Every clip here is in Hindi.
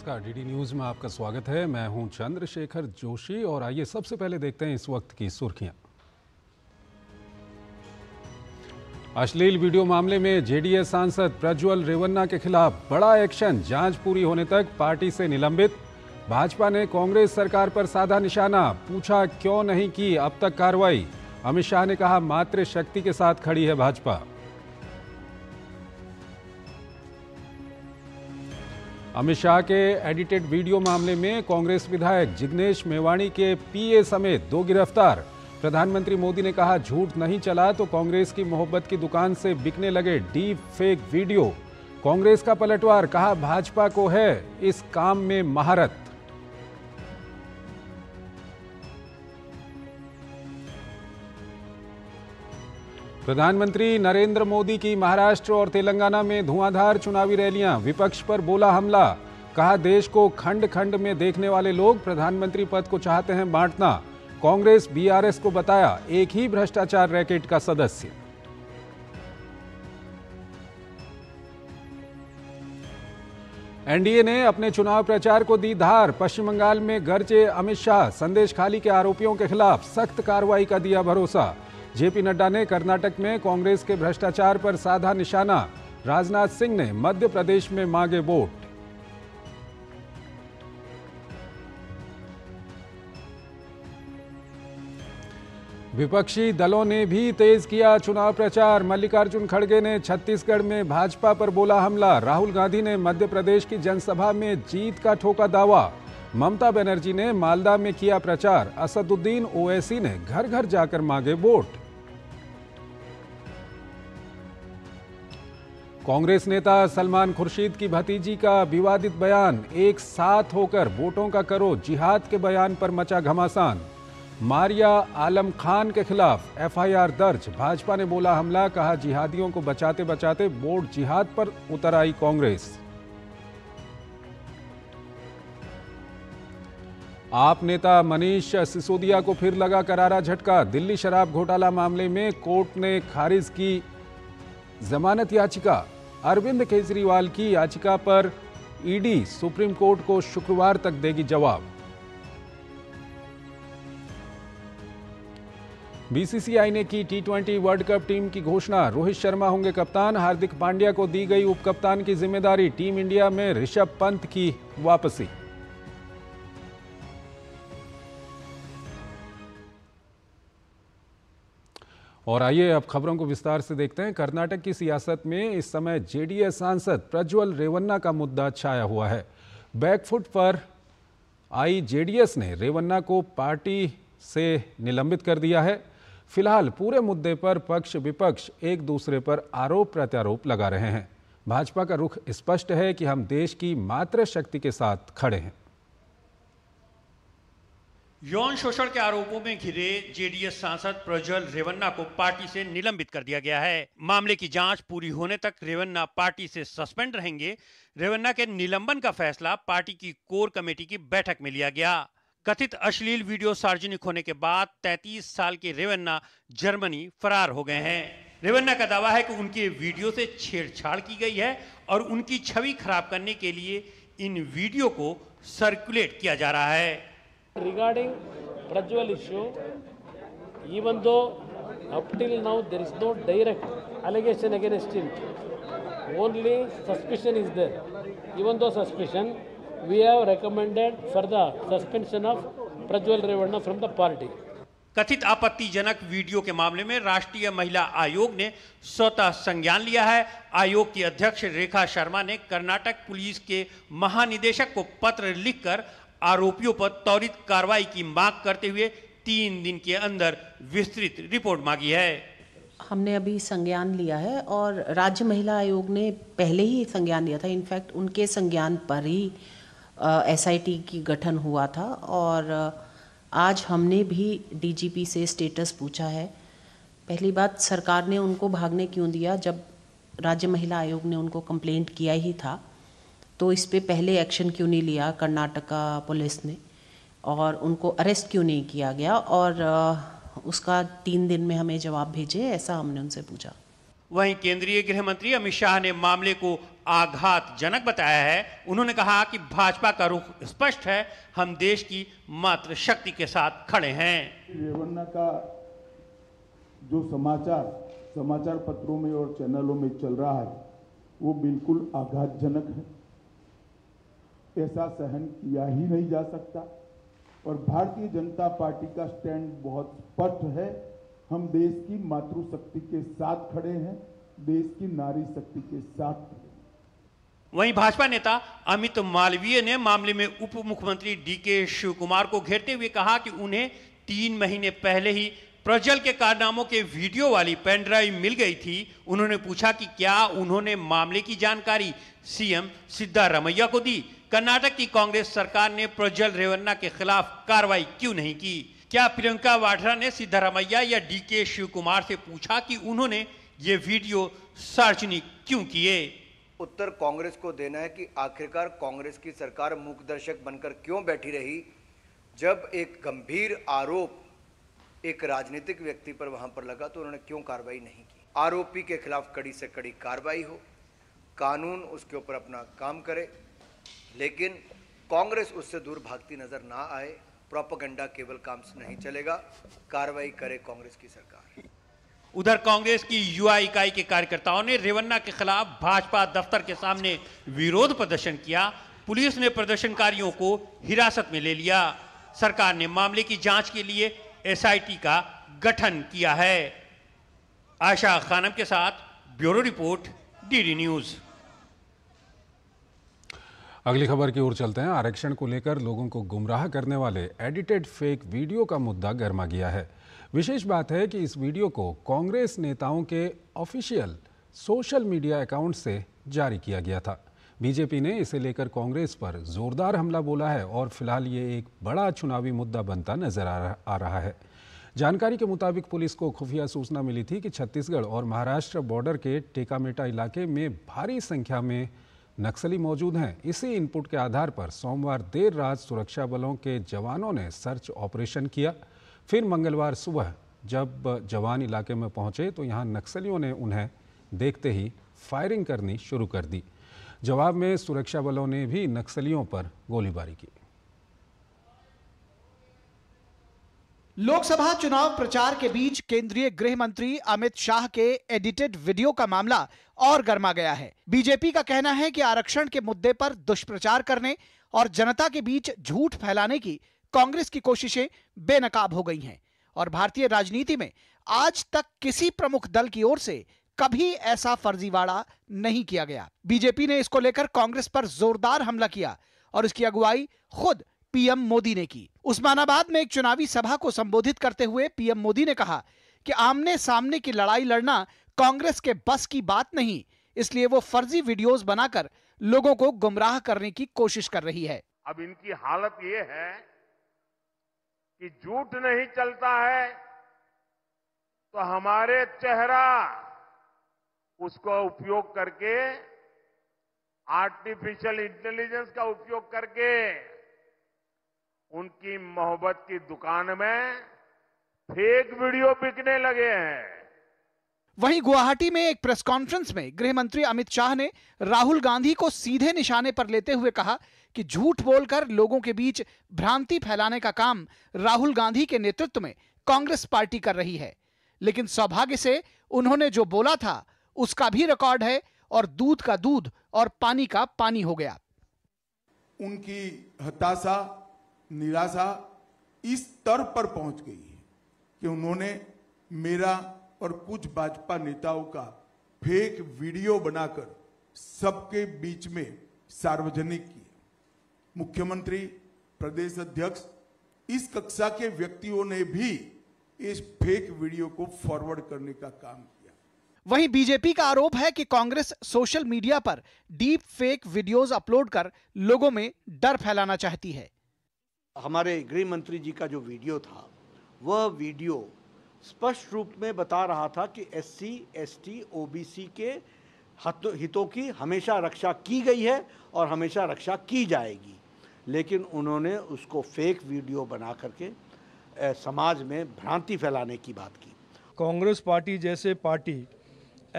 नमस्कार डीडी न्यूज में आपका स्वागत है मैं हूं चंद्रशेखर जोशी और आइए सबसे पहले देखते हैं इस वक्त की सुर्खियां अश्लील वीडियो मामले में जेडीएस सांसद प्रज्वल रेवन्ना के खिलाफ बड़ा एक्शन जांच पूरी होने तक पार्टी से निलंबित भाजपा ने कांग्रेस सरकार पर साधा निशाना पूछा क्यों नहीं की अब तक कार्रवाई अमित शाह ने कहा मातृशक्ति शक्ति के साथ खड़ी है भाजपा अमित शाह के एडिटेड वीडियो मामले में कांग्रेस विधायक जिग्नेश मेवाणी के पीए समेत दो गिरफ्तार प्रधानमंत्री मोदी ने कहा झूठ नहीं चला तो कांग्रेस की मोहब्बत की दुकान से बिकने लगे डीप फेक वीडियो कांग्रेस का पलटवार कहा भाजपा को है इस काम में महारत प्रधानमंत्री नरेंद्र मोदी की महाराष्ट्र और तेलंगाना में धुआंधार चुनावी रैलियां विपक्ष पर बोला हमला कहा देश को खंड खंड में देखने वाले लोग प्रधानमंत्री पद को चाहते हैं बांटना कांग्रेस बीआरएस को बताया एक ही भ्रष्टाचार रैकेट का सदस्य एनडीए ने अपने चुनाव प्रचार को दी धार पश्चिम बंगाल में गरजे अमित शाह संदेश खाली के आरोपियों के खिलाफ सख्त कार्रवाई का दिया भरोसा जेपी नड्डा ने कर्नाटक में कांग्रेस के भ्रष्टाचार पर साधा निशाना राजनाथ सिंह ने मध्य प्रदेश में मांगे वोट विपक्षी दलों ने भी तेज किया चुनाव प्रचार मल्लिकार्जुन खड़गे ने छत्तीसगढ़ में भाजपा पर बोला हमला राहुल गांधी ने मध्य प्रदेश की जनसभा में जीत का ठोका दावा ममता बनर्जी ने मालदा में किया प्रचार असदुद्दीन ओवैसी ने घर घर जाकर मांगे वोट कांग्रेस नेता सलमान खुर्शीद की भतीजी का विवादित बयान एक साथ होकर वोटों का करो जिहाद के बयान पर मचा घमासान मारिया आलम खान के खिलाफ एफआईआर दर्ज भाजपा ने बोला हमला कहा जिहादियों को बचाते बचाते वोट जिहाद पर उतर आई कांग्रेस आप नेता मनीष सिसोदिया को फिर लगा करारा झटका दिल्ली शराब घोटाला मामले में कोर्ट ने खारिज की जमानत याचिका अरविंद केजरीवाल की याचिका पर ईडी सुप्रीम कोर्ट को शुक्रवार तक देगी जवाब बीसीसीआई ने की T twenty world cup team की घोषणा रोहित शर्मा होंगे कप्तान हार्दिक पांड्या को दी गई उपकप्तान की जिम्मेदारी टीम इंडिया में ऋषभ पंत की वापसी और आइए अब खबरों को विस्तार से देखते हैं कर्नाटक की सियासत में इस समय जेडीएस सांसद प्रज्वल रेवन्ना का मुद्दा छाया हुआ है बैकफुट पर आई जेडीएस ने रेवन्ना को पार्टी से निलंबित कर दिया है फिलहाल पूरे मुद्दे पर पक्ष विपक्ष एक दूसरे पर आरोप प्रत्यारोप लगा रहे हैं भाजपा का रुख स्पष्ट है कि हम देश की मात्र शक्ति के साथ खड़े हैं यौन शोषण के आरोपों में घिरे जेडीएस सांसद प्रज्वल रेवन्ना को पार्टी से निलंबित कर दिया गया है मामले की जांच पूरी होने तक रेवन्ना पार्टी से सस्पेंड रहेंगे रेवन्ना के निलंबन का फैसला पार्टी की कोर कमेटी की बैठक में लिया गया कथित अश्लील वीडियो सार्वजनिक होने के बाद 33 साल के रेवन्ना जर्मनी फरार हो गए हैं रेवन्ना का दावा है कि उनके वीडियो से छेड़छाड़ की गई है और उनकी छवि खराब करने के लिए इन वीडियो को सर्कुलेट किया जा रहा है Regarding Prajwal issue, even though up till now there is no direct allegation against him, only suspicion is there. Even though suspicion, we have recommended further suspension of Prajwal Revanna from the party. कथित आपत्तिजनक वीडियो के मामले में राष्ट्रीय महिला आयोग ने स्वतः संज्ञान लिया है आयोग की अध्यक्ष रेखा शर्मा ने कर्नाटक पुलिस के महानिदेशक को पत्र लिखकर आरोपियों पर त्वरित कार्रवाई की मांग करते हुए तीन दिन के अंदर विस्तृत रिपोर्ट मांगी है हमने अभी संज्ञान लिया है और राज्य महिला आयोग ने पहले ही संज्ञान लिया था इनफैक्ट उनके संज्ञान पर ही एसआईटी की गठन हुआ था और आज हमने भी डीजीपी से स्टेटस पूछा है पहली बात सरकार ने उनको भागने क्यों दिया जब राज्य महिला आयोग ने उनको कंप्लेंट किया ही था तो इस पर पहले एक्शन क्यों नहीं लिया कर्नाटका पुलिस ने और उनको अरेस्ट क्यों नहीं किया गया और उसका तीन दिन में हमें जवाब भेजे ऐसा हमने उनसे पूछा वहीं केंद्रीय गृह मंत्री अमित शाह ने मामले को आघात जनक बताया है उन्होंने कहा कि भाजपा का रुख स्पष्ट है हम देश की मात्र शक्ति के साथ खड़े हैं रेवन्ना का जो समाचार समाचार पत्रों में और चैनलों में चल रहा है वो बिल्कुल आघातजनक है ऐसा सहन किया ही नहीं जा सकता और भारतीय जनता पार्टी का स्टैंड बहुत स्पष्ट है हम देश की मातृशक्ति के साथ खड़े हैं देश की नारी शक्ति के साथ वहीं भाजपा नेता अमित मालवीय ने मामले में उप मुख्यमंत्री डी के शिवकुमार को घेरते हुए कहा कि उन्हें तीन महीने पहले ही प्रज्वल के कारनामों के वीडियो वाली पेनड्राइव मिल गई थी उन्होंने पूछा कि क्या उन्होंने मामले की जानकारी सीएम सिद्धारमैया को दी कर्नाटक की कांग्रेस सरकार ने प्रज्वल रेवन्ना के खिलाफ कार्रवाई क्यों नहीं की क्या प्रियंका वाड्रा ने सिद्धारमैया या के शिव कुमार से पूछा कि उन्होंने ये वीडियो सार्वजनिक क्यों किए उत्तर कांग्रेस को देना है कि आखिरकार कांग्रेस की सरकार मुखदर्शक बनकर क्यों बैठी रही जब एक गंभीर आरोप एक राजनीतिक व्यक्ति पर वहां पर लगा तो उन्होंने क्यों कार्रवाई नहीं की आरोपी के खिलाफ कड़ी से कड़ी कार्रवाई हो कानून उसके ऊपर अपना काम करे लेकिन कांग्रेस उससे दूर भागती नजर ना आए प्रोपोगंडा केवल काम से नहीं चलेगा कार्रवाई करे कांग्रेस की सरकार उधर कांग्रेस की युवा इकाई के कार्यकर्ताओं ने रेवन्ना के खिलाफ भाजपा दफ्तर के सामने विरोध प्रदर्शन किया पुलिस ने प्रदर्शनकारियों को हिरासत में ले लिया सरकार ने मामले की जांच के लिए एसआईटी का गठन किया है आशा खानम के साथ ब्यूरो रिपोर्ट डीडी न्यूज़ अगली खबर की ओर चलते हैं आरक्षण को लेकर लोगों को गुमराह करने वाले एडिटेड फेक वीडियो का मुद्दा गर्मा गया है विशेष बात है कि इस वीडियो को कांग्रेस नेताओं के ऑफिशियल सोशल मीडिया अकाउंट से जारी किया गया था बीजेपी ने इसे लेकर कांग्रेस पर जोरदार हमला बोला है और फिलहाल ये एक बड़ा चुनावी मुद्दा बनता नजर आ रहा है जानकारी के मुताबिक पुलिस को खुफिया सूचना मिली थी कि छत्तीसगढ़ और महाराष्ट्र बॉर्डर के टेकामेटा इलाके में भारी संख्या में नक्सली मौजूद हैं इसी इनपुट के आधार पर सोमवार देर रात सुरक्षा बलों के जवानों ने सर्च ऑपरेशन किया फिर मंगलवार सुबह जब जवान इलाके में पहुंचे तो यहां नक्सलियों ने उन्हें देखते ही फायरिंग करनी शुरू कर दी जवाब में सुरक्षा बलों ने भी नक्सलियों पर गोलीबारी की लोकसभा चुनाव प्रचार के बीच केंद्रीय गृह मंत्री अमित शाह के एडिटेड वीडियो का मामला और गर्मा गया है बीजेपी का कहना है कि आरक्षण के मुद्दे पर दुष्प्रचार करने और जनता के बीच झूठ फैलाने की कांग्रेस की कोशिशें बेनकाब हो गई हैं और भारतीय राजनीति में आज तक किसी प्रमुख दल की ओर से कभी ऐसा फर्जीवाड़ा नहीं किया गया बीजेपी ने इसको लेकर कांग्रेस पर जोरदार हमला किया और इसकी अगुवाई खुद पीएम मोदी ने की उस्मानाबाद में एक चुनावी सभा को संबोधित करते हुए पीएम मोदी ने कहा कि आमने सामने की लड़ाई लड़ना कांग्रेस के बस की बात नहीं इसलिए वो फर्जी वीडियोस बनाकर लोगों को गुमराह करने की कोशिश कर रही है अब इनकी हालत ये है कि झूठ नहीं चलता है तो हमारे चेहरा उसको उपयोग करके आर्टिफिशियल इंटेलिजेंस का उपयोग करके उनकी मोहब्बत की दुकान में फेक वीडियो बिकने लगे हैं वहीं गुवाहाटी में एक प्रेस कॉन्फ्रेंस में गृह मंत्री अमित शाह ने राहुल गांधी को सीधे निशाने पर लेते हुए कहा कि झूठ बोलकर लोगों के बीच भ्रांति फैलाने का काम राहुल गांधी के नेतृत्व में कांग्रेस पार्टी कर रही है लेकिन सौभाग्य से उन्होंने जो बोला था उसका भी रिकॉर्ड है और दूध का दूध और पानी का पानी हो गया उनकी हताशा निराशा इस स्तर पर पहुंच गई है कि उन्होंने मेरा और कुछ भाजपा नेताओं का फेक वीडियो बनाकर सबके बीच में सार्वजनिक किया मुख्यमंत्री प्रदेश अध्यक्ष इस कक्षा के व्यक्तियों ने भी इस फेक वीडियो को फॉरवर्ड करने का काम किया वहीं बीजेपी का आरोप है कि कांग्रेस सोशल मीडिया पर डीप फेक वीडियोस अपलोड कर लोगों में डर फैलाना चाहती है हमारे गृह मंत्री जी का जो वीडियो था वह वीडियो स्पष्ट रूप में बता रहा था कि एससी, एसटी, ओबीसी के हितों की हमेशा रक्षा की गई है और हमेशा रक्षा की जाएगी लेकिन उन्होंने उसको फेक वीडियो बना करके समाज में भ्रांति फैलाने की बात की कांग्रेस पार्टी जैसे पार्टी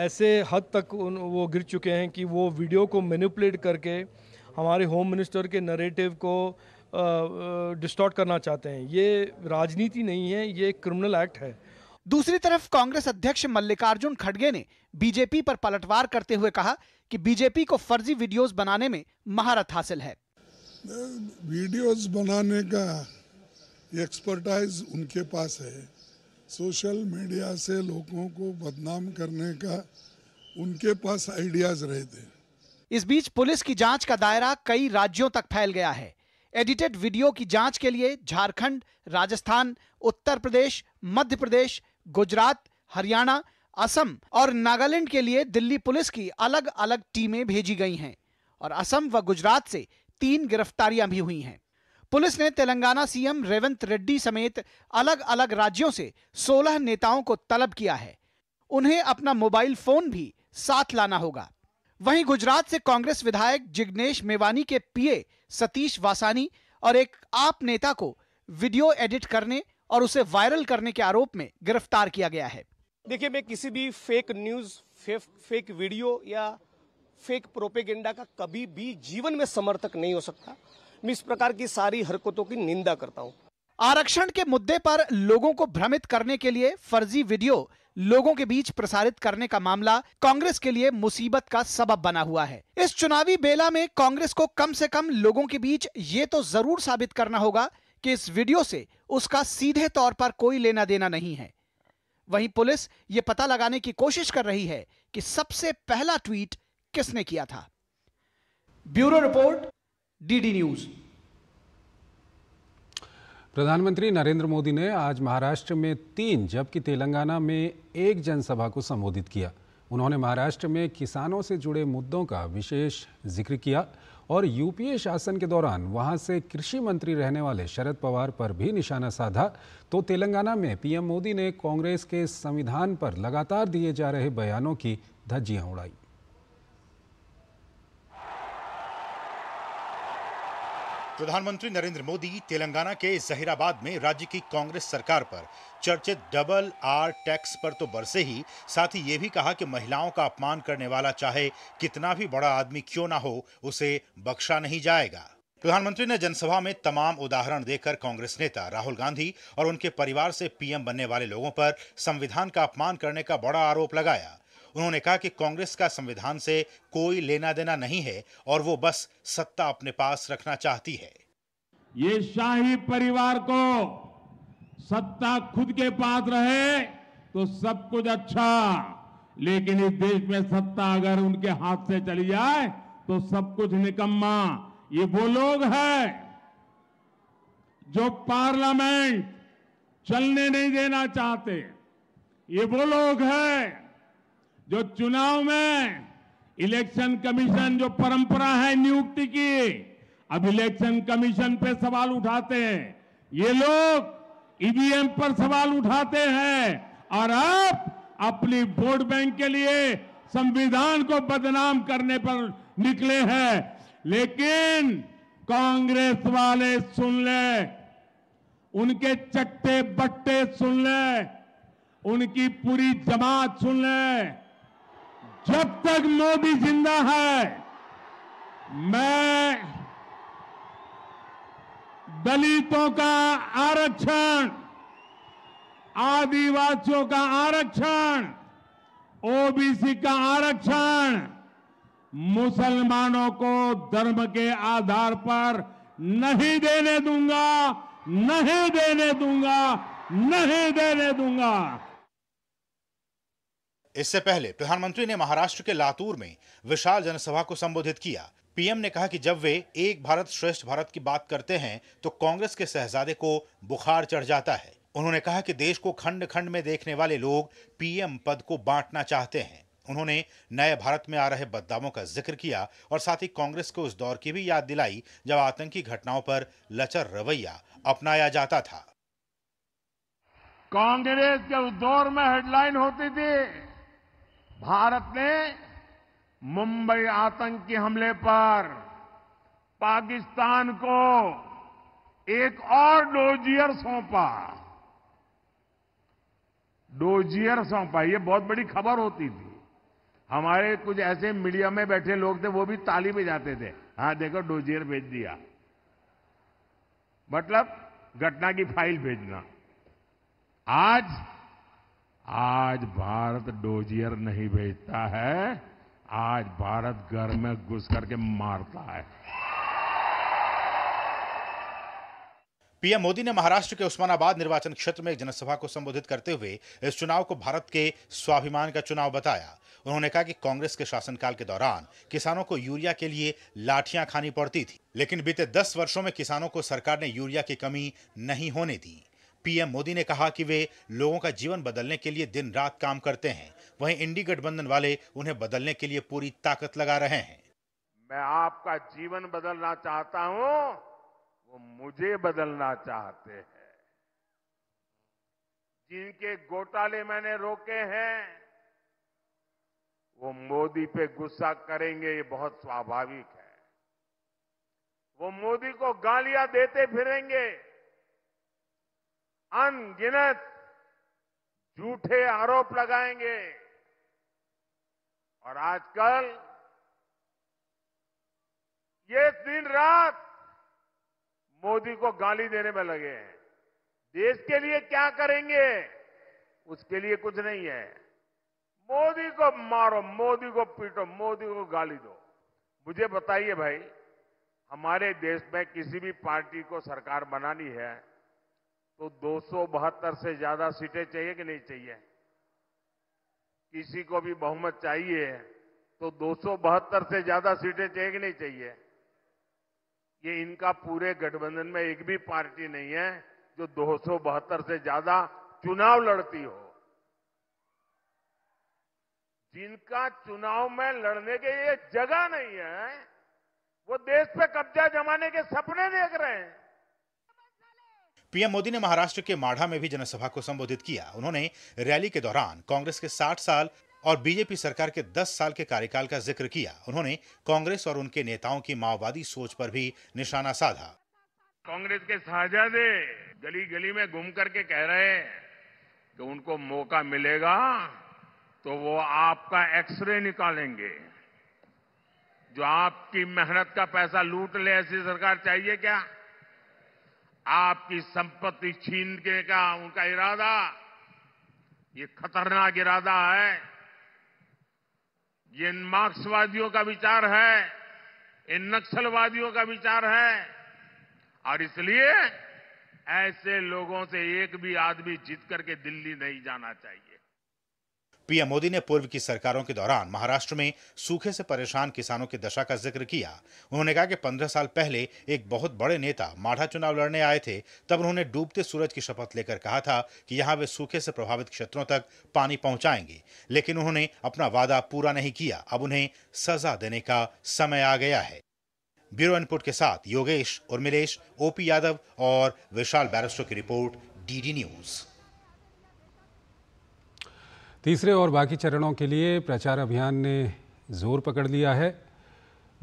ऐसे हद तक उन वो गिर चुके हैं कि वो वीडियो को मैनिपुलेट करके हमारे होम मिनिस्टर के नरेटिव को डिस्टॉर्ट करना चाहते हैं ये राजनीति नहीं है ये क्रिमिनल एक्ट है दूसरी तरफ कांग्रेस अध्यक्ष मल्लिकार्जुन खड़गे ने बीजेपी पर पलटवार करते हुए कहा कि बीजेपी को फर्जी वीडियोस बनाने में महारत हासिल है वीडियोस बनाने का एक्सपर्टाइज उनके पास है सोशल मीडिया से लोगों को बदनाम करने का उनके पास आइडियाज रहे थे इस बीच पुलिस की जांच का दायरा कई राज्यों तक फैल गया है एडिटेड वीडियो की जांच के लिए झारखंड राजस्थान उत्तर प्रदेश मध्य प्रदेश गुजरात हरियाणा असम और नागालैंड के लिए दिल्ली पुलिस की अलग अलग टीमें भेजी गई हैं और असम व गुजरात से तीन गिरफ्तारियां भी हुई हैं पुलिस ने तेलंगाना सीएम रेवंत रेड्डी समेत अलग अलग राज्यों से 16 नेताओं को तलब किया है उन्हें अपना मोबाइल फोन भी साथ लाना होगा वहीं गुजरात से कांग्रेस विधायक जिग्नेश मेवानी के पीए सतीश वासानी और एक आप नेता को वीडियो एडिट करने और उसे वायरल करने के आरोप में गिरफ्तार किया गया है देखिए मैं किसी भी फेक न्यूज फे, फेक वीडियो या फेक प्रोपेगेंडा का कभी भी जीवन में समर्थक नहीं हो सकता मैं इस प्रकार की सारी हरकतों की निंदा करता हूँ आरक्षण के मुद्दे पर लोगों को भ्रमित करने के लिए फर्जी वीडियो लोगों के बीच प्रसारित करने का मामला कांग्रेस के लिए मुसीबत का सबब बना हुआ है इस चुनावी बेला में कांग्रेस को कम से कम लोगों के बीच ये तो जरूर साबित करना होगा कि इस वीडियो से उसका सीधे तौर पर कोई लेना देना नहीं है वहीं पुलिस ये पता लगाने की कोशिश कर रही है कि सबसे पहला ट्वीट किसने किया था ब्यूरो रिपोर्ट डीडी न्यूज़ प्रधानमंत्री नरेंद्र मोदी ने आज महाराष्ट्र में तीन जबकि तेलंगाना में एक जनसभा को संबोधित किया उन्होंने महाराष्ट्र में किसानों से जुड़े मुद्दों का विशेष जिक्र किया और यूपीए शासन के दौरान वहां से कृषि मंत्री रहने वाले शरद पवार पर भी निशाना साधा तो तेलंगाना में पीएम मोदी ने कांग्रेस के संविधान पर लगातार दिए जा रहे बयानों की धज्जियां उड़ाई प्रधानमंत्री नरेंद्र मोदी तेलंगाना के जहीराबाद में राज्य की कांग्रेस सरकार पर चर्चित डबल आर टैक्स पर तो बरसे ही साथ ही ये भी कहा कि महिलाओं का अपमान करने वाला चाहे कितना भी बड़ा आदमी क्यों ना हो उसे बख्शा नहीं जाएगा प्रधानमंत्री ने जनसभा में तमाम उदाहरण देकर कांग्रेस नेता राहुल गांधी और उनके परिवार से पीएम बनने वाले लोगों पर संविधान का अपमान करने का बड़ा आरोप लगाया उन्होंने कहा कि कांग्रेस का संविधान से कोई लेना देना नहीं है और वो बस सत्ता अपने पास रखना चाहती है ये शाही परिवार को सत्ता खुद के पास रहे तो सब कुछ अच्छा लेकिन इस देश में सत्ता अगर उनके हाथ से चली जाए तो सब कुछ निकम्मा ये वो लोग हैं जो पार्लियामेंट चलने नहीं देना चाहते ये वो लोग हैं जो चुनाव में इलेक्शन कमीशन जो परंपरा है नियुक्ति की अब इलेक्शन कमीशन पे सवाल उठाते हैं ये लोग ईवीएम पर सवाल उठाते हैं और अब अपनी वोट बैंक के लिए संविधान को बदनाम करने पर निकले हैं लेकिन कांग्रेस वाले सुन ले उनके चट्टे बट्टे सुन ले उनकी पूरी जमात सुन ले जब तक मोदी जिंदा है मैं दलितों का आरक्षण आदिवासियों का आरक्षण ओबीसी का आरक्षण मुसलमानों को धर्म के आधार पर नहीं देने दूंगा नहीं देने दूंगा नहीं देने दूंगा इससे पहले प्रधानमंत्री ने महाराष्ट्र के लातूर में विशाल जनसभा को संबोधित किया पीएम ने कहा कि जब वे एक भारत श्रेष्ठ भारत की बात करते हैं तो कांग्रेस के शहजादे को बुखार चढ़ जाता है उन्होंने कहा कि देश को खंड खंड में देखने वाले लोग पीएम पद को बांटना चाहते हैं उन्होंने नए भारत में आ रहे बदलावों का जिक्र किया और साथ ही कांग्रेस को उस दौर की भी याद दिलाई जब आतंकी घटनाओं पर लचर रवैया अपनाया जाता था कांग्रेस के उस दौर में हेडलाइन होती थी भारत ने मुंबई आतंकी हमले पर पाकिस्तान को एक और डोजियर सौंपा डोजियर सौंपा ये बहुत बड़ी खबर होती थी हमारे कुछ ऐसे मीडिया में बैठे लोग थे वो भी ताली में जाते थे हाँ देखो डोजियर भेज दिया मतलब घटना की फाइल भेजना आज आज भारत डोजियर नहीं भेजता है आज भारत घर में घुस करके मारता है पीएम मोदी ने महाराष्ट्र के उस्मानाबाद निर्वाचन क्षेत्र में एक जनसभा को संबोधित करते हुए इस चुनाव को भारत के स्वाभिमान का चुनाव बताया उन्होंने कहा कि कांग्रेस के शासनकाल के दौरान किसानों को यूरिया के लिए लाठियां खानी पड़ती थी लेकिन बीते दस वर्षों में किसानों को सरकार ने यूरिया की कमी नहीं होने दी पीएम मोदी ने कहा कि वे लोगों का जीवन बदलने के लिए दिन रात काम करते हैं वहीं इंडी गठबंधन वाले उन्हें बदलने के लिए पूरी ताकत लगा रहे हैं मैं आपका जीवन बदलना चाहता हूं वो मुझे बदलना चाहते हैं जिनके घोटाले मैंने रोके हैं वो मोदी पे गुस्सा करेंगे ये बहुत स्वाभाविक है वो मोदी को गालियां देते फिरेंगे अनगिनत झूठे आरोप लगाएंगे और आजकल ये दिन रात मोदी को गाली देने में लगे हैं देश के लिए क्या करेंगे उसके लिए कुछ नहीं है मोदी को मारो मोदी को पीटो मोदी को गाली दो मुझे बताइए भाई हमारे देश में किसी भी पार्टी को सरकार बनानी है तो दो से ज्यादा सीटें चाहिए कि नहीं चाहिए किसी को भी बहुमत चाहिए तो दो से ज्यादा सीटें चाहिए कि नहीं चाहिए ये इनका पूरे गठबंधन में एक भी पार्टी नहीं है जो दो से ज्यादा चुनाव लड़ती हो जिनका चुनाव में लड़ने के लिए जगह नहीं है वो देश पे कब्जा जमाने के सपने देख रहे हैं पीएम मोदी ने महाराष्ट्र के माढ़ा में भी जनसभा को संबोधित किया उन्होंने रैली के दौरान कांग्रेस के 60 साल और बीजेपी सरकार के 10 साल के कार्यकाल का जिक्र किया उन्होंने कांग्रेस और उनके नेताओं की माओवादी सोच पर भी निशाना साधा कांग्रेस के साहजादे गली गली में घूम करके कह रहे हैं कि उनको मौका मिलेगा तो वो आपका एक्सरे निकालेंगे जो आपकी मेहनत का पैसा लूट ले ऐसी सरकार चाहिए क्या आपकी संपत्ति छीनने का उनका इरादा ये खतरनाक इरादा है ये इन मार्क्सवादियों का विचार है इन नक्सलवादियों का विचार है और इसलिए ऐसे लोगों से एक भी आदमी जीत करके दिल्ली नहीं जाना चाहिए पीएम मोदी ने पूर्व की सरकारों के दौरान महाराष्ट्र में सूखे से परेशान किसानों की दशा का जिक्र किया उन्होंने कहा कि पंद्रह साल पहले एक बहुत बड़े नेता माढ़ा चुनाव लड़ने आए थे तब उन्होंने डूबते सूरज की शपथ लेकर कहा था कि यहाँ वे सूखे से प्रभावित क्षेत्रों तक पानी पहुंचाएंगे लेकिन उन्होंने अपना वादा पूरा नहीं किया अब उन्हें सजा देने का समय आ गया है ब्यूरो इनपुट के साथ योगेश उर्मिलेश ओपी यादव और विशाल बैरिस्टो की रिपोर्ट डीडी न्यूज़ तीसरे और बाकी चरणों के लिए प्रचार अभियान ने जोर पकड़ लिया है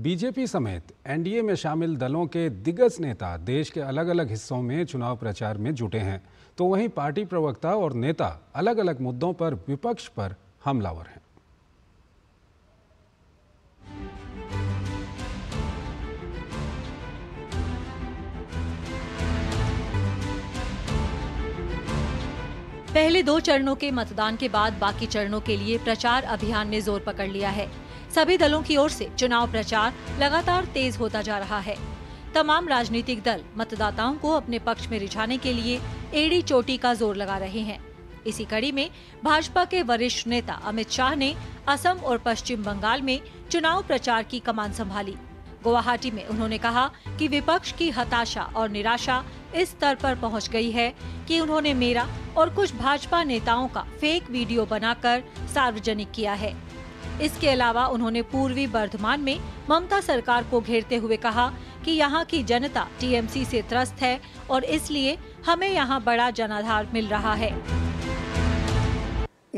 बीजेपी समेत एनडीए में शामिल दलों के दिग्गज नेता देश के अलग अलग हिस्सों में चुनाव प्रचार में जुटे हैं तो वहीं पार्टी प्रवक्ता और नेता अलग अलग मुद्दों पर विपक्ष पर हमलावर हैं पहले दो चरणों के मतदान के बाद बाकी चरणों के लिए प्रचार अभियान ने जोर पकड़ लिया है सभी दलों की ओर से चुनाव प्रचार लगातार तेज होता जा रहा है तमाम राजनीतिक दल मतदाताओं को अपने पक्ष में रिझाने के लिए एड़ी चोटी का जोर लगा रहे हैं इसी कड़ी में भाजपा के वरिष्ठ नेता अमित शाह ने असम और पश्चिम बंगाल में चुनाव प्रचार की कमान संभाली गुवाहाटी में उन्होंने कहा कि विपक्ष की हताशा और निराशा इस स्तर पर पहुंच गई है कि उन्होंने मेरा और कुछ भाजपा नेताओं का फेक वीडियो बनाकर सार्वजनिक किया है इसके अलावा उन्होंने पूर्वी बर्धमान में ममता सरकार को घेरते हुए कहा कि यहाँ की जनता टीएमसी से त्रस्त है और इसलिए हमें यहाँ बड़ा जनाधार मिल रहा है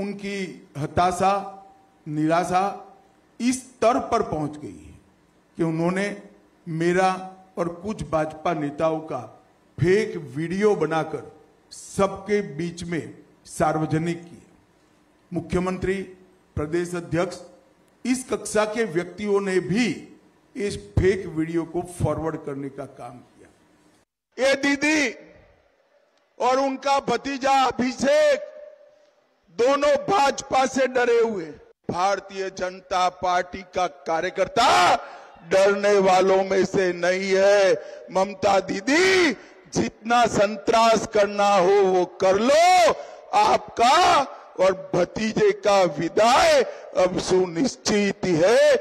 उनकी हताशा निराशा इस स्तर पर पहुंच गई है कि उन्होंने मेरा और कुछ भाजपा नेताओं का फेक वीडियो बनाकर सबके बीच में सार्वजनिक किए मुख्यमंत्री प्रदेश अध्यक्ष इस कक्षा के व्यक्तियों ने भी इस फेक वीडियो को फॉरवर्ड करने का काम किया ये दीदी और उनका भतीजा अभिषेक दोनों भाजपा से डरे हुए भारतीय जनता पार्टी का कार्यकर्ता डरने वालों में से नहीं है ममता दीदी जितना संतरास करना हो वो कर लो आपका और भतीजे का विदाई अब सुनिश्चित है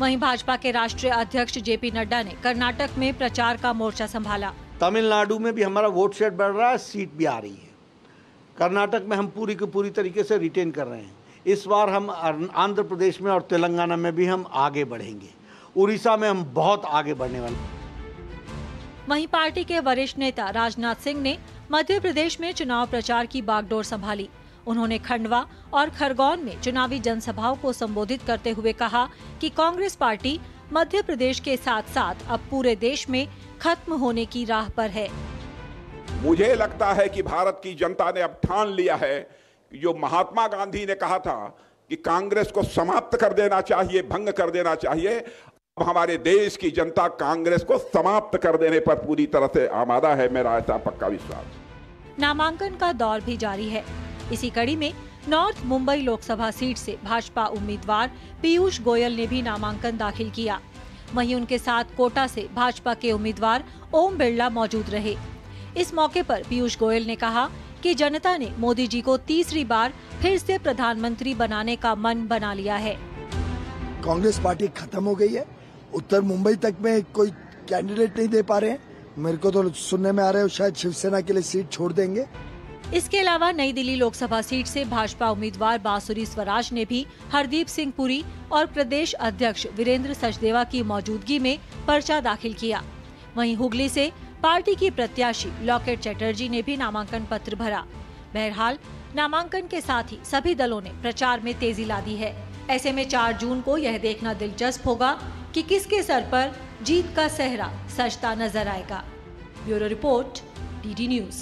वहीं भाजपा के राष्ट्रीय अध्यक्ष जेपी नड्डा ने कर्नाटक में प्रचार का मोर्चा संभाला तमिलनाडु में भी हमारा वोट शेयर बढ़ रहा है सीट भी आ रही है कर्नाटक में हम पूरी की पूरी तरीके से रिटेन कर रहे हैं इस बार हम आंध्र प्रदेश में और तेलंगाना में भी हम आगे बढ़ेंगे उड़ीसा में हम बहुत आगे बढ़ने वाले वहीं पार्टी के वरिष्ठ नेता राजनाथ सिंह ने मध्य प्रदेश में चुनाव प्रचार की बागडोर संभाली उन्होंने खंडवा और खरगोन में चुनावी जनसभाओं को संबोधित करते हुए कहा कि कांग्रेस पार्टी मध्य प्रदेश के साथ साथ अब पूरे देश में खत्म होने की राह पर है मुझे लगता है कि भारत की जनता ने अब ठान लिया है जो महात्मा गांधी ने कहा था कि कांग्रेस को समाप्त कर देना चाहिए भंग कर देना चाहिए हमारे देश की जनता कांग्रेस को समाप्त कर देने पर पूरी तरह से आमादा है मेरा ऐसा पक्का विश्वास नामांकन का दौर भी जारी है इसी कड़ी में नॉर्थ मुंबई लोकसभा सीट से भाजपा उम्मीदवार पीयूष गोयल ने भी नामांकन दाखिल किया वहीं उनके साथ कोटा से भाजपा के उम्मीदवार ओम बिरला मौजूद रहे इस मौके पर पीयूष गोयल ने कहा कि जनता ने मोदी जी को तीसरी बार फिर से प्रधानमंत्री बनाने का मन बना लिया है कांग्रेस पार्टी खत्म हो गई है उत्तर मुंबई तक में कोई कैंडिडेट नहीं दे पा रहे हैं मेरे को तो सुनने में आ रहा है शायद शिवसेना के लिए सीट छोड़ देंगे इसके अलावा नई दिल्ली लोकसभा सीट से भाजपा उम्मीदवार बांसुरी स्वराज ने भी हरदीप सिंह पुरी और प्रदेश अध्यक्ष वीरेंद्र सचदेवा की मौजूदगी में पर्चा दाखिल किया वहीं हुगली से पार्टी की प्रत्याशी लॉकेट चटर्जी ने भी नामांकन पत्र भरा बहरहाल नामांकन के साथ ही सभी दलों ने प्रचार में तेजी ला दी है ऐसे में 4 जून को यह देखना दिलचस्प होगा कि किसके सर पर जीत का सहरा सजता नजर आएगा ब्यूरो रिपोर्ट डीडी न्यूज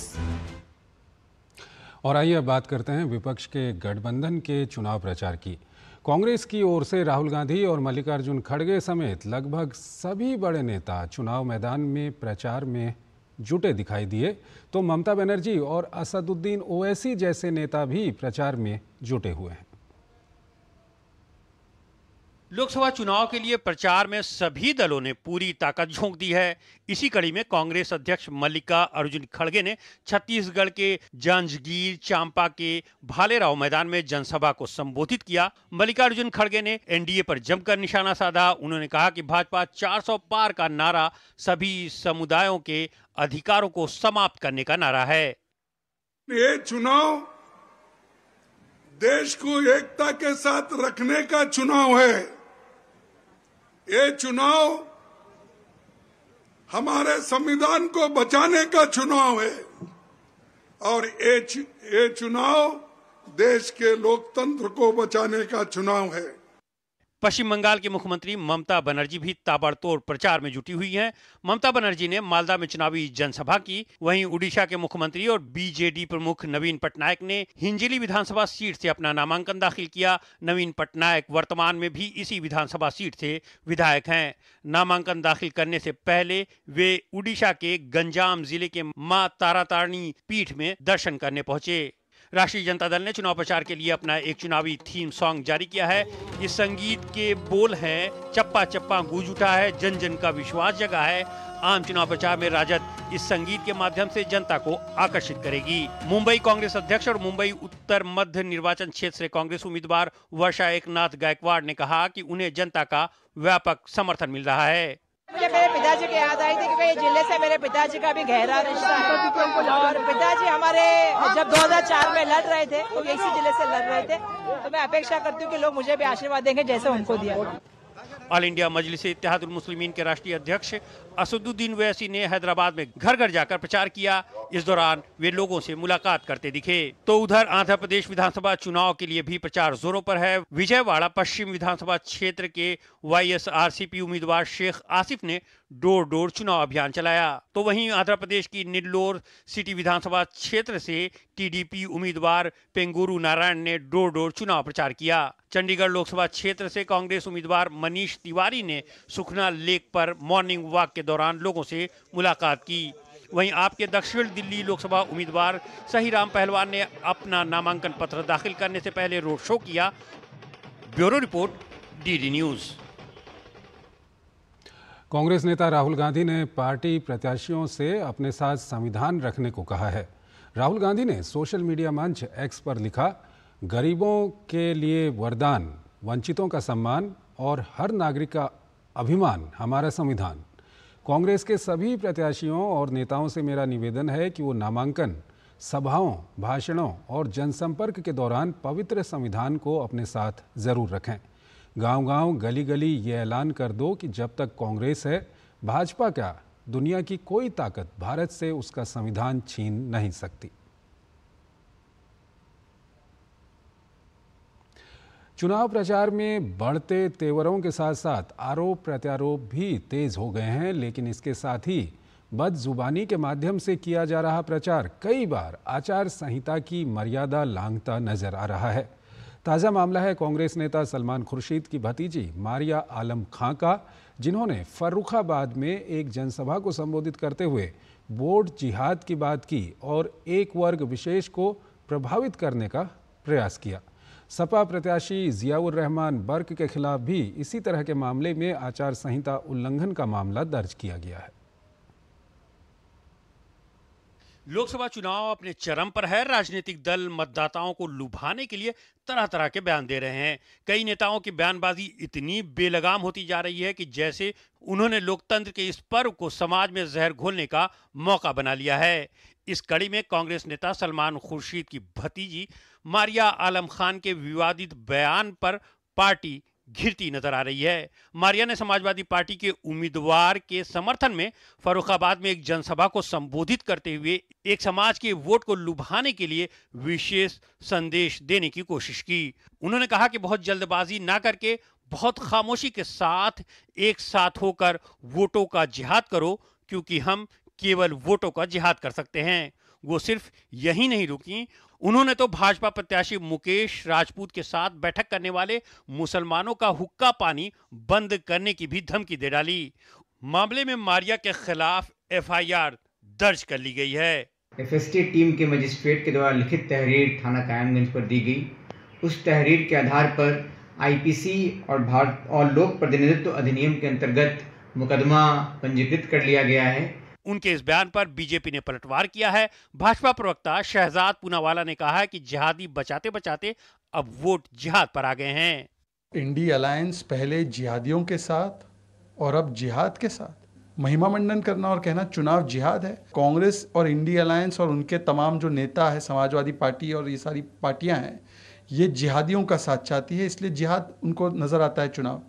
और आइए अब बात करते हैं विपक्ष के गठबंधन के चुनाव प्रचार की कांग्रेस की ओर से राहुल गांधी और मल्लिकार्जुन खड़गे समेत लगभग सभी बड़े नेता चुनाव मैदान में प्रचार में जुटे दिखाई दिए तो ममता बनर्जी और असदुद्दीन ओवैसी जैसे नेता भी प्रचार में जुटे हुए हैं लोकसभा चुनाव के लिए प्रचार में सभी दलों ने पूरी ताकत झोंक दी है इसी कड़ी में कांग्रेस अध्यक्ष मल्लिका अर्जुन खड़गे ने छत्तीसगढ़ के जांजगीर चांपा के भालेराव मैदान में जनसभा को संबोधित किया मल्लिकार्जुन खड़गे ने एनडीए पर जमकर निशाना साधा उन्होंने कहा कि भाजपा 400 पार का नारा सभी समुदायों के अधिकारों को समाप्त करने का नारा है ये चुनाव देश को एकता के साथ रखने का चुनाव है ये चुनाव हमारे संविधान को बचाने का चुनाव है और ये चुनाव देश के लोकतंत्र को बचाने का चुनाव है पश्चिम बंगाल की मुख्यमंत्री ममता बनर्जी भी ताबड़तोड़ प्रचार में जुटी हुई हैं। ममता बनर्जी ने मालदा में चुनावी जनसभा की वहीं उड़ीसा के मुख्यमंत्री और बीजेडी प्रमुख नवीन पटनायक ने हिंजिली विधानसभा सीट से अपना नामांकन दाखिल किया नवीन पटनायक वर्तमान में भी इसी विधानसभा सीट से विधायक हैं नामांकन दाखिल करने से पहले वे उड़ीसा के गंजाम जिले के माँ तारातारणी पीठ में दर्शन करने पहुंचे राष्ट्रीय जनता दल ने चुनाव प्रचार के लिए अपना एक चुनावी थीम सॉन्ग जारी किया है इस संगीत के बोल हैं चप्पा चप्पा गूंज उठा है जन जन का विश्वास जगा है आम चुनाव प्रचार में राजद इस संगीत के माध्यम से जनता को आकर्षित करेगी मुंबई कांग्रेस अध्यक्ष और मुंबई उत्तर मध्य निर्वाचन क्षेत्र कांग्रेस उम्मीदवार वर्षा एकनाथ गायकवाड़ ने कहा कि उन्हें जनता का व्यापक समर्थन मिल रहा है मुझे मेरे पिताजी की याद आई थी क्योंकि जिले से मेरे पिताजी का भी गहरा रिश्ता है और पिताजी हमारे जब 2004 में लड़ रहे थे तो इसी जिले से लड़ रहे थे तो मैं अपेक्षा करती हूँ कि लोग मुझे भी आशीर्वाद देंगे जैसे उनको दिया ऑल इंडिया मजलिस इतिहादुलमसलिमिन के राष्ट्रीय अध्यक्ष असदुद्दीन वैसी ने हैदराबाद में घर घर जाकर प्रचार किया इस दौरान वे लोगों से मुलाकात करते दिखे तो उधर आंध्र प्रदेश विधानसभा चुनाव के लिए भी प्रचार जोरों पर है विजयवाड़ा पश्चिम विधानसभा क्षेत्र के वाई उम्मीदवार शेख आसिफ ने डोर डोर चुनाव अभियान चलाया तो वहीं आंध्र प्रदेश की निल्लोर सिटी विधानसभा क्षेत्र से टीडीपी उम्मीदवार पेंगुरु नारायण ने डोर डोर चुनाव प्रचार किया चंडीगढ़ लोकसभा क्षेत्र से कांग्रेस उम्मीदवार मनीष तिवारी ने सुखना लेक पर मॉर्निंग वॉक के दौरान लोगों से मुलाकात की वहीं आपके दक्षिण दिल्ली लोकसभा उम्मीदवार राम पहलवान ने अपना नामांकन पत्र दाखिल करने से पहले रोड शो किया bureau report D news Congress नेता राहुल गांधी ने पार्टी प्रत्याशियों से अपने साथ संविधान रखने को कहा है राहुल गांधी ने सोशल मीडिया मंच एक्स पर लिखा गरीबों के लिए वरदान वंचितों का सम्मान और हर नागरिक का अभिमान हमारा संविधान कांग्रेस के सभी प्रत्याशियों और नेताओं से मेरा निवेदन है कि वो नामांकन सभाओं भाषणों और जनसंपर्क के दौरान पवित्र संविधान को अपने साथ जरूर रखें गांव-गांव गली-गली ये ऐलान कर दो कि जब तक कांग्रेस है भाजपा क्या दुनिया की कोई ताकत भारत से उसका संविधान छीन नहीं सकती चुनाव प्रचार में बढ़ते तेवरों के साथ साथ आरोप प्रत्यारोप भी तेज हो गए हैं लेकिन इसके साथ ही बदजुबानी के माध्यम से किया जा रहा प्रचार कई बार आचार संहिता की मर्यादा लांघता नजर आ रहा है ताज़ा मामला है कांग्रेस नेता सलमान खुर्शीद की भतीजी मारिया आलम खां का जिन्होंने फर्रुखाबाद में एक जनसभा को संबोधित करते हुए बोर्ड जिहाद की बात की और एक वर्ग विशेष को प्रभावित करने का प्रयास किया सपा प्रत्याशी जियाउर रहमान बर्क के खिलाफ भी इसी तरह के मामले में आचार संहिता उल्लंघन का मामला दर्ज किया गया है लोकसभा चुनाव अपने चरम पर है राजनीतिक दल मतदाताओं को लुभाने के लिए तरह तरह के बयान दे रहे हैं कई नेताओं की बयानबाजी इतनी बेलगाम होती जा रही है कि जैसे उन्होंने लोकतंत्र के इस पर्व को समाज में जहर घोलने का मौका बना लिया है इस कड़ी में कांग्रेस नेता सलमान खुर्शीद की भतीजी मारिया आलम खान के विवादित बयान पर पार्टी घिरती नजर आ रही है मारिया ने समाजवादी पार्टी के उम्मीदवार के समर्थन में फरुखाबाद में एक जनसभा को संबोधित करते हुए एक समाज के वोट को लुभाने के लिए विशेष संदेश देने की कोशिश की उन्होंने कहा कि बहुत जल्दबाजी ना करके बहुत खामोशी के साथ एक साथ होकर वोटों का जिहाद करो क्योंकि हम केवल वोटों का जिहाद कर सकते हैं वो सिर्फ यही नहीं रुकी उन्होंने तो भाजपा प्रत्याशी मुकेश राजपूत के साथ बैठक करने वाले मुसलमानों का हुक्का पानी बंद करने की भी धमकी दे डाली मामले में मारिया के खिलाफ एफआईआर दर्ज कर ली गई है एफएसटी टीम के मजिस्ट्रेट के द्वारा लिखित तहरीर थाना कायमगंज पर दी गई उस तहरीर के आधार पर आईपीसी और भारत और लोक प्रतिनिधित्व अधिनियम के अंतर्गत मुकदमा पंजीकृत कर लिया गया है उनके इस बयान पर बीजेपी ने पलटवार किया है भाजपा प्रवक्ता शहजाद पूनावाला ने कहा कि जिहादी बचाते बचाते अब वोट जिहाद पर आ गए हैं इंडी अलायंस पहले जिहादियों के साथ और अब जिहाद के साथ महिमा मंडन करना और कहना चुनाव जिहाद है कांग्रेस और इंडी अलायंस और उनके तमाम जो नेता है समाजवादी पार्टी और ये सारी पार्टियां हैं ये जिहादियों का साथ चाहती है इसलिए जिहाद उनको नज़र आता है चुनाव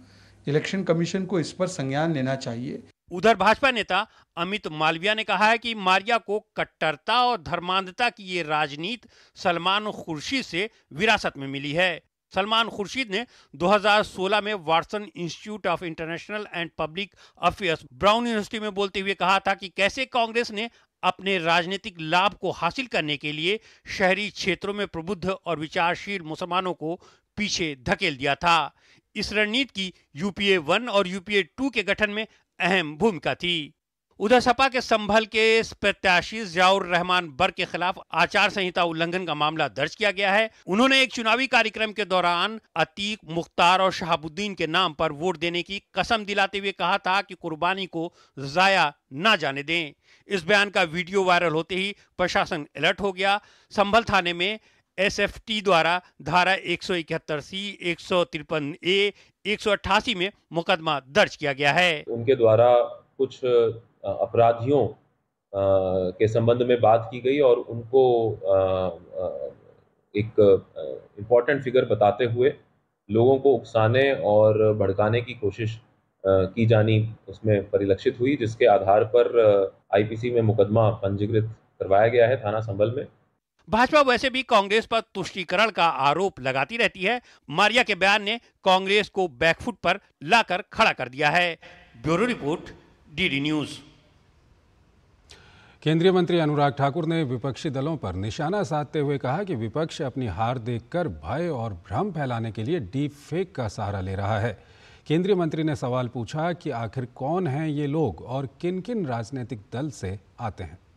इलेक्शन कमीशन को इस पर संज्ञान लेना चाहिए उधर भाजपा नेता अमित मालविया ने कहा है कि मारिया को कट्टरता और धर्मांधता की ये राजनीति सलमान खुर्शीद से विरासत में मिली है सलमान खुर्शीद ने 2016 में Watson institute of international and public affairs Brown university में बोलते हुए कहा था कि कैसे कांग्रेस ने अपने राजनीतिक लाभ को हासिल करने के लिए शहरी क्षेत्रों में प्रबुद्ध और विचारशील मुसलमानों को पीछे धकेल दिया था इस रणनीति की यूपीए वन और यूपीए टू के गठन में अहम भूमिका थी उधर सपा के संभल के प्रत्याशी जियाउर रहमान बर के खिलाफ आचार संहिता उल्लंघन का मामला दर्ज किया गया है उन्होंने एक चुनावी कार्यक्रम के दौरान अतीक मुख्तार और शहाबुद्दीन के नाम पर वोट देने की कसम दिलाते हुए कहा था कि कुर्बानी को जाया ना जाने दें इस बयान का वीडियो वायरल होते ही प्रशासन अलर्ट हो गया संभल थाने में एसएफटी द्वारा धारा इकहत्तर सी एक ए अट्ठासी में मुकदमा दर्ज किया गया है उनके द्वारा कुछ अपराधियों के संबंध में बात की गई और उनको एक इम्पॉर्टेंट फिगर बताते हुए लोगों को उकसाने और भड़काने की कोशिश की जानी उसमें परिलक्षित हुई जिसके आधार पर आईपीसी में मुकदमा पंजीकृत करवाया गया है थाना संभल में भाजपा वैसे भी कांग्रेस पर तुष्टिकरण का आरोप लगाती रहती है मारिया के बयान ने कांग्रेस को बैकफुट पर लाकर खड़ा कर दिया है ब्यूरो रिपोर्ट डीडी न्यूज़ केंद्रीय मंत्री अनुराग ठाकुर ने विपक्षी दलों पर निशाना साधते हुए कहा कि विपक्ष अपनी हार देखकर भय और भ्रम फैलाने के लिए डीप फेक का सहारा ले रहा है केंद्रीय मंत्री ने सवाल पूछा कि आखिर कौन हैं ये लोग और किन किन राजनीतिक दल से आते हैं